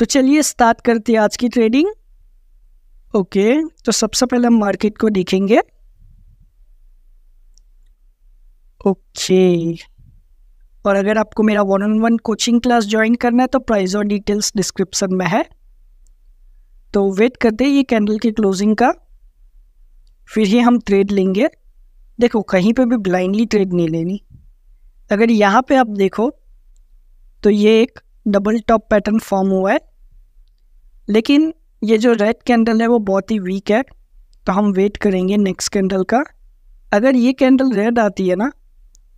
तो चलिए स्टार्ट करते हैं आज की ट्रेडिंग ओके तो सबसे पहले हम मार्केट को देखेंगे ओके और अगर आपको मेरा one on one coaching class join करना है तो प्राइस और डिटेल्स डिस्क्रिप्शन में है तो वेट करते हैं ये कैंडल की क्लोजिंग का फिर ही हम ट्रेड लेंगे देखो कहीं पे भी ब्लाइंडली ट्रेड नहीं लेनी अगर यहाँ पे आप देखो तो ये एक डबल टॉप पैटर्न फॉर्म हुआ है लेकिन ये जो रेड कैंडल है वो बहुत ही वीक है तो हम वेट करेंगे नेक्स्ट कैंडल का अगर ये कैंडल रेड आती है ना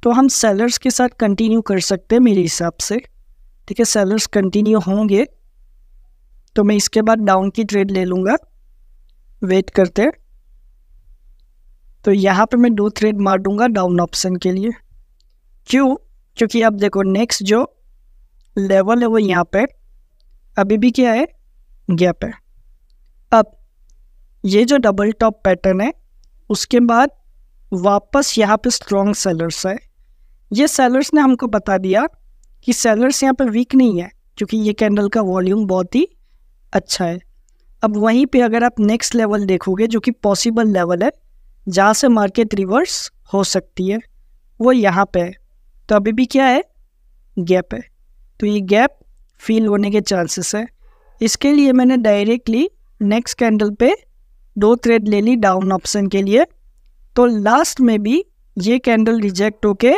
तो हम सेलर्स के साथ कंटिन्यू कर सकते हैं मेरे हिसाब से ठीक है सेलर्स कंटिन्यू होंगे तो मैं इसके बाद डाउन की ट्रेड ले लूँगा वेट करते तो यहाँ पे मैं दो थ्रेड मार दूँगा डाउन ऑप्शन के लिए क्यों क्योंकि अब देखो नेक्स्ट जो लेवल है वो यहाँ पे अभी भी क्या है गैप है अब ये जो डबल टॉप पैटर्न है उसके बाद वापस यहाँ पे स्ट्रॉन्ग सेलर्स है ये सेलर्स ने हमको बता दिया कि सेलर्स यहाँ पे वीक नहीं है क्योंकि ये कैंडल का वॉल्यूम बहुत ही अच्छा है अब वहीं पे अगर आप नेक्स्ट लेवल देखोगे जो कि पॉसिबल लेवल है जहाँ से मार्केट रिवर्स हो सकती है वो यहाँ पे है तो अभी भी क्या है गैप है तो ये गैप फील होने के चांसेस है इसके लिए मैंने डायरेक्टली नेक्स्ट कैंडल पे दो थ्रेड ले ली डाउन ऑप्शन के लिए तो लास्ट में भी ये कैंडल रिजेक्ट होके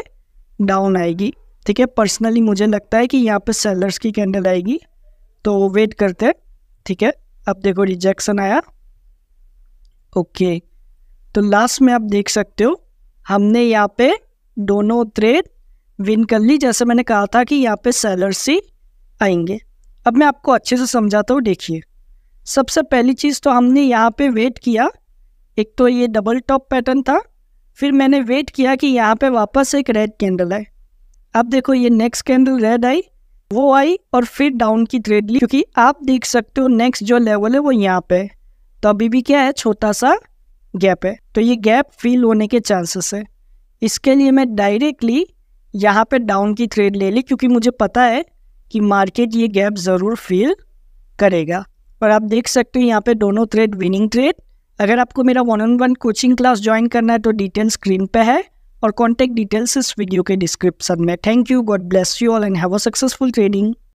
डाउन आएगी ठीक है पर्सनली मुझे लगता है कि यहाँ पे सेलर्स की कैंडल आएगी तो वेट करते हैं ठीक है अब देखो रिजेक्शन आया ओके तो लास्ट में आप देख सकते हो हमने यहाँ पे दोनों थ्रेड विन कर ली जैसे मैंने कहा था कि यहाँ पे सेलर्स ही आएंगे अब मैं आपको अच्छे से समझाता हूँ देखिए सबसे पहली चीज़ तो हमने यहाँ पे वेट किया एक तो ये डबल टॉप पैटर्न था फिर मैंने वेट किया कि यहाँ पे वापस एक रेड कैंडल आए अब देखो ये नेक्स्ट कैंडल रेड आई वो आई और फिर डाउन की ट्रेड ली क्योंकि आप देख सकते हो नेक्स्ट जो लेवल है वो यहाँ पे तो अभी भी क्या है छोटा सा गैप है तो ये गैप फील होने के चांसेस है इसके लिए मैं डायरेक्टली यहाँ पे डाउन की थ्रेड ले ली क्योंकि मुझे पता है कि मार्केट ये गैप ज़रूर फील करेगा और आप देख सकते हो यहाँ पे दोनों ट्रेड विनिंग ट्रेड अगर आपको मेरा one on one coaching class join करना है तो डिटेल स्क्रीन पे है और कॉन्टैक्ट डिटेल्स इस वीडियो के डिस्क्रिप्शन में thank you God bless you all and have a successful trading